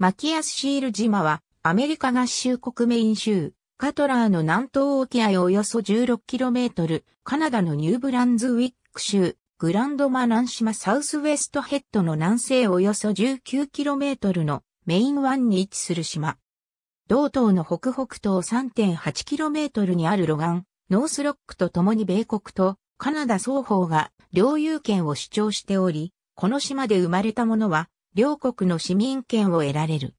マキアスシール島は、アメリカ合衆国メイン州、カトラーの南東沖合およそ 16km、カナダのニューブランズウィック州、グランドマナン島サウスウェストヘッドの南西およそ 19km のメイン湾に位置する島。同島の北北東 3.8km にある路岸、ノースロックと共に米国とカナダ双方が領有権を主張しており、この島で生まれたものは両国の市民権を得られる。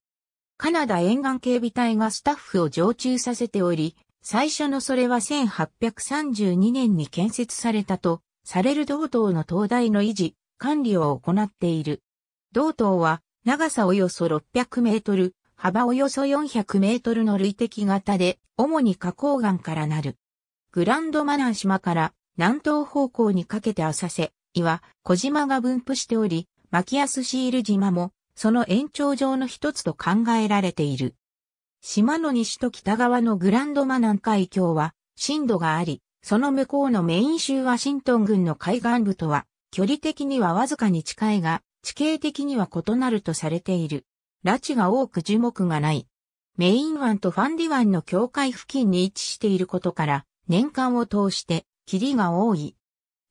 カナダ沿岸警備隊がスタッフを常駐させており、最初のそれは1832年に建設されたと、される道東の灯台の維持、管理を行っている。道東は、長さおよそ600メートル、幅およそ400メートルの累積型で、主に花崗岩からなる。グランドマナー島から南東方向にかけて浅瀬、岩、小島が分布しており、マキアスシール島も、その延長上の一つと考えられている。島の西と北側のグランドマナン海峡は、深度があり、その向こうのメイン州ワシントン軍の海岸部とは、距離的にはわずかに近いが、地形的には異なるとされている。拉致が多く樹木がない。メイン湾とファンディ湾の境界付近に位置していることから、年間を通して、霧が多い。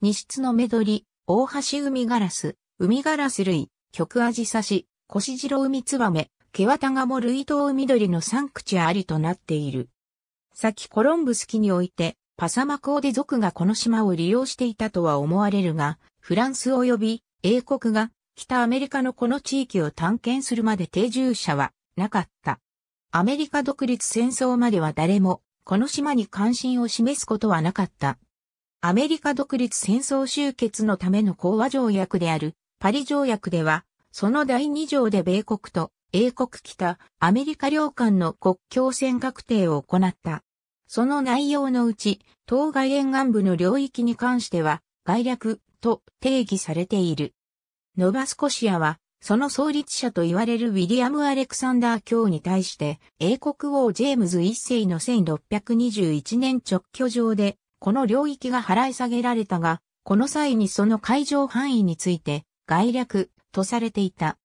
西室の目取り、大橋海ガラス、海ガラス類、極アジサシ、コシジロウミツバメ、ケワタガモ類等リの三口ありとなっている。先コロンブスキにおいて、パサマコーデ族がこの島を利用していたとは思われるが、フランス及び英国が北アメリカのこの地域を探検するまで定住者はなかった。アメリカ独立戦争までは誰もこの島に関心を示すことはなかった。アメリカ独立戦争終結のための講和条約であるパリ条約では、その第二条で米国と英国北アメリカ領間の国境線確定を行った。その内容のうち、当該沿岸部の領域に関しては、概略と定義されている。ノバスコシアは、その創立者と言われるウィリアム・アレクサンダー卿に対して、英国王ジェームズ一世の1621年直居上で、この領域が払い下げられたが、この際にその海上範囲について、概略とされていた。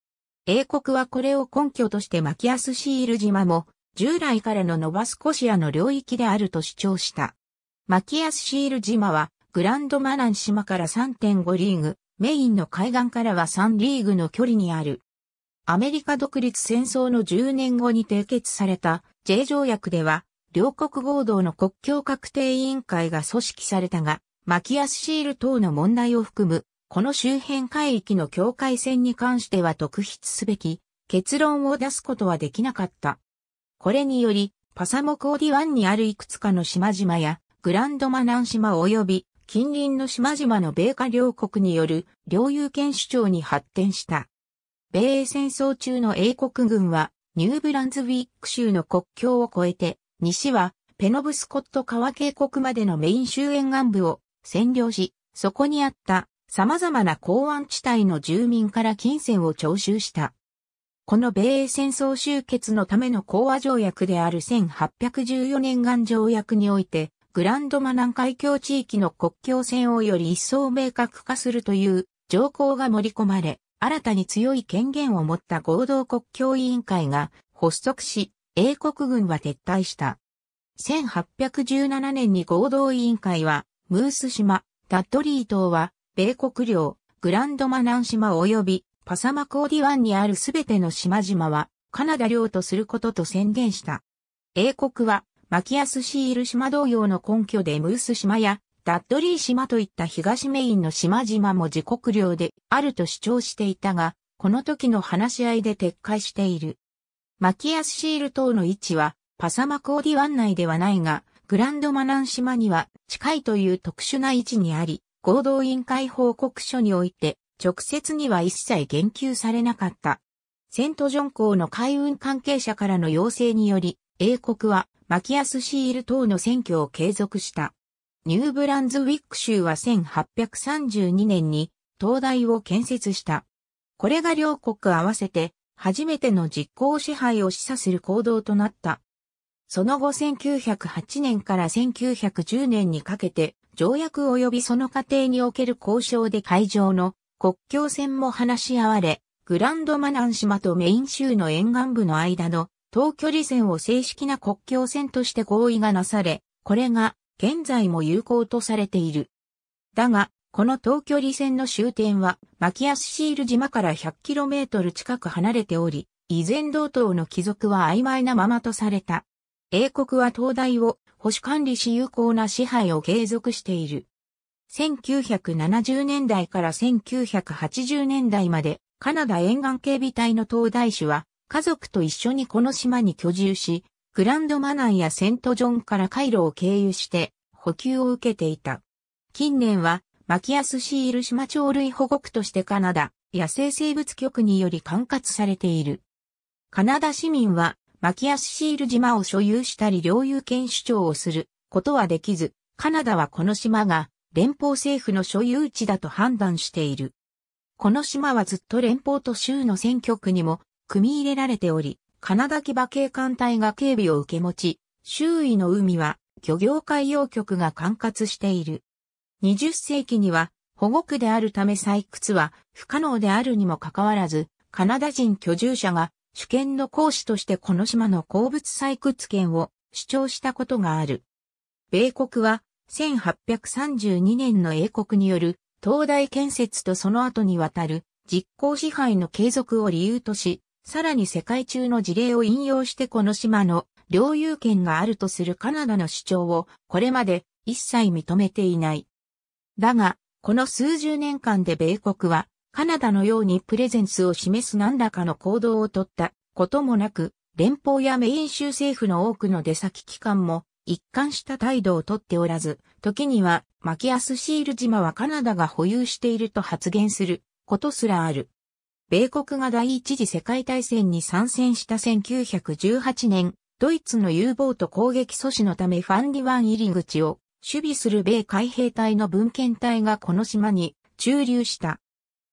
英国はこれを根拠としてマキアスシール島も従来からのノバスコシアの領域であると主張した。マキアスシール島はグランドマナン島から3.5リーグ、メインの海岸からは3リーグの距離にある。アメリカ独立戦争の10年後に締結された J 条約では、両国合同の国境確定委員会が組織されたが、マキアスシール等の問題を含むこの周辺海域の境界線に関しては特筆すべき結論を出すことはできなかった。これにより、パサモコーディ湾にあるいくつかの島々や、グランドマナン島及び近隣の島々の米下両国による領有権主張に発展した。米英戦争中の英国軍はニューブランズウィック州の国境を越えて、西はペノブスコット川渓谷までのメイン州沿岸部を占領し、そこにあった様々な港湾地帯の住民から金銭を徴収した。この米英戦争終結のための講和条約である1814年間条約において、グランドマナン海峡地域の国境線をより一層明確化するという条項が盛り込まれ、新たに強い権限を持った合同国境委員会が発足し、英国軍は撤退した。1817年に合同委員会は、ムース島、ダッドリー島は米国領、グランドマナン島及びパサマコーディ湾にあるすべての島々はカナダ領とすることと宣言した。英国はマキアスシール島同様の根拠でムース島やダッドリー島といった東メインの島々も自国領であると主張していたが、この時の話し合いで撤回している。マキアスシール島の位置はパサマコーディ湾内ではないが、グランドマナン島には近いという特殊な位置にあり、合同委員会報告書において、直接には一切言及されなかった。セントジョン港の海運関係者からの要請により、英国はマキアスシール等の選挙を継続した。ニューブランズウィック州は1832年に灯台を建設した。これが両国合わせて初めての実効支配を示唆する行動となった。その後1908年から1910年にかけて条約及びその過程における交渉で海上の国境線も話し合われ、グランドマナン島とメイン州の沿岸部の間の等距離線を正式な国境線として合意がなされ、これが現在も有効とされている。だが、この等距離線の終点は、マキアスシール島から 100km 近く離れており、依然同等の帰属は曖昧なままとされた。英国は灯台を保守管理し有効な支配を継続している。1970年代から1980年代までカナダ沿岸警備隊の東大使は家族と一緒にこの島に居住し、グランドマナンやセントジョンからカイロを経由して補給を受けていた。近年はマキアスシール島鳥類保護区としてカナダ野生生物局により管轄されている。カナダ市民はマキアスシール島を所有したり領有権主張をすることはできず、カナダはこの島が連邦政府の所有地だと判断している。この島はずっと連邦と州の選挙区にも組み入れられており、カナダ騎馬警官隊が警備を受け持ち、周囲の海は漁業海洋局が管轄している。20世紀には保護区であるため採掘は不可能であるにもかかわらず、カナダ人居住者が主権の行使としてこの島の鉱物採掘権を主張したことがある。米国は1832年の英国による東大建設とその後にわたる実効支配の継続を理由とし、さらに世界中の事例を引用してこの島の領有権があるとするカナダの主張をこれまで一切認めていない。だが、この数十年間で米国はカナダのようにプレゼンスを示す何らかの行動をとったこともなく、連邦やメイン州政府の多くの出先機関も一貫した態度をとっておらず、時にはマキアスシール島はカナダが保有していると発言することすらある。米国が第一次世界大戦に参戦した1918年、ドイツの U ボート攻撃阻止のためファンディワン入り口を守備する米海兵隊の文献隊がこの島に駐留した。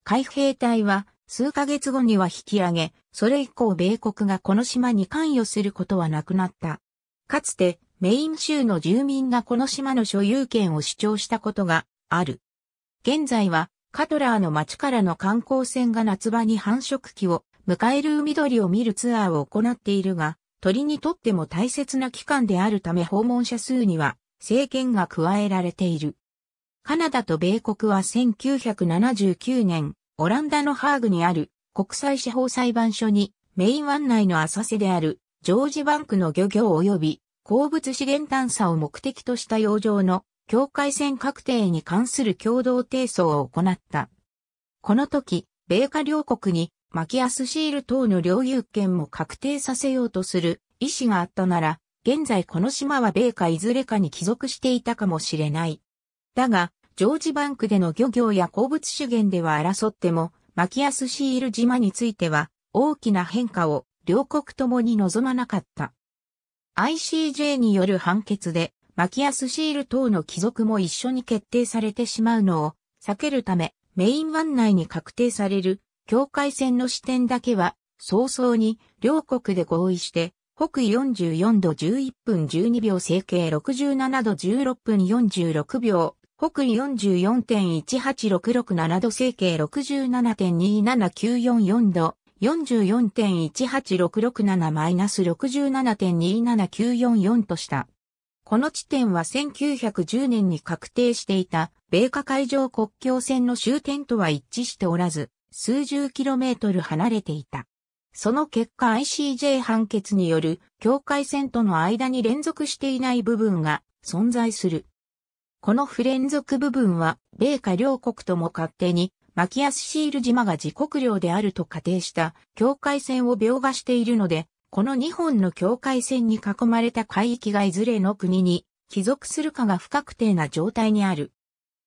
海兵隊は数ヶ月後には引き上げ、それ以降米国がこの島に関与することはなくなった。かつてメイン州の住民がこの島の所有権を主張したことがある。現在はカトラーの町からの観光船が夏場に繁殖期を迎える海鳥を見るツアーを行っているが、鳥にとっても大切な期間であるため訪問者数には制限が加えられている。カナダと米国は1979年、オランダのハーグにある国際司法裁判所にメイン湾内の浅瀬であるジョージバンクの漁業及び鉱物資源探査を目的とした洋上の境界線確定に関する共同提訴を行った。この時、米価両国にマキアスシール等の領有権も確定させようとする意思があったなら、現在この島は米かいずれかに帰属していたかもしれない。だが、ジョージバンクでの漁業や鉱物資源では争っても、マキアスシール島については、大きな変化を両国ともに望まなかった。ICJ による判決で、マキアスシール等の帰属も一緒に決定されてしまうのを避けるため、メイン湾内に確定される境界線の視点だけは、早々に両国で合意して、北緯44度11分12秒整形67度16分46秒、北緯44.18667度西形67.27944度、44.18667-67.27944とした。この地点は1910年に確定していた米下海上国境線の終点とは一致しておらず、数十キロメートル離れていた。その結果 ICJ 判決による境界線との間に連続していない部分が存在する。この不連続部分は、米下両国とも勝手に、マキアスシール島が自国領であると仮定した境界線を描画しているので、この2本の境界線に囲まれた海域がいずれの国に帰属するかが不確定な状態にある。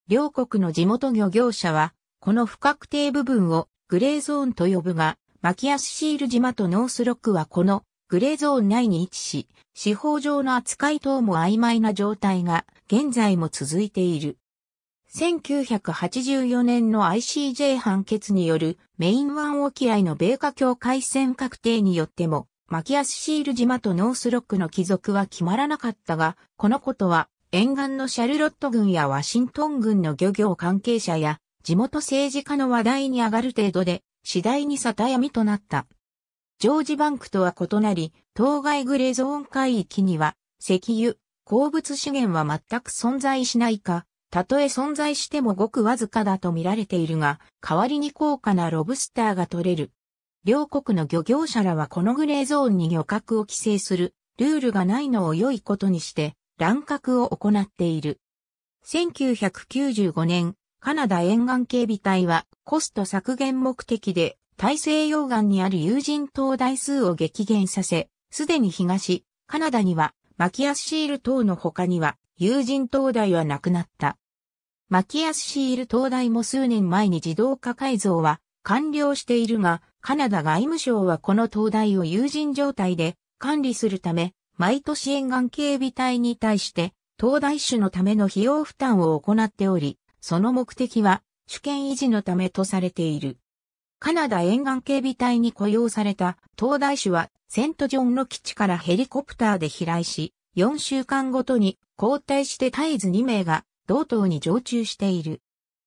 両国の地元漁業者は、この不確定部分をグレーゾーンと呼ぶが、マキアスシール島とノースロックはこのグレーゾーン内に位置し、司法上の扱い等も曖昧な状態が現在も続いている。1984年の ICJ 判決によるメインワン沖合の米華境海戦確定によっても、マキアスシール島とノースロックの帰属は決まらなかったが、このことは沿岸のシャルロット軍やワシントン軍の漁業関係者や地元政治家の話題に上がる程度で次第に沙汰闇となった。ジョージバンクとは異なり、当該グレーゾーン海域には、石油、鉱物資源は全く存在しないか、たとえ存在してもごくわずかだと見られているが、代わりに高価なロブスターが取れる。両国の漁業者らはこのグレーゾーンに漁獲を規制する、ルールがないのを良いことにして、乱獲を行っている。1995年、カナダ沿岸警備隊はコスト削減目的で大西洋岸にある有人島台数を激減させ、すでに東、カナダにはマキアスシール島の他には有人灯台はなくなった。マキアスシール灯台も数年前に自動化改造は完了しているが、カナダ外務省はこの灯台を有人状態で管理するため、毎年沿岸警備隊に対して灯台種のための費用負担を行っており、その目的は主権維持のためとされている。カナダ沿岸警備隊に雇用された東大市はセントジョンの基地からヘリコプターで飛来し、4週間ごとに交代して絶えず2名が同等に常駐している。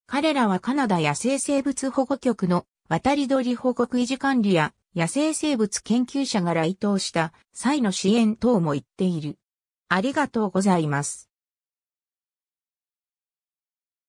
彼らはカナダ野生生物保護局の渡り鳥報告維持管理や野生生物研究者が来島した際の支援等も言っている。ありがとうございます。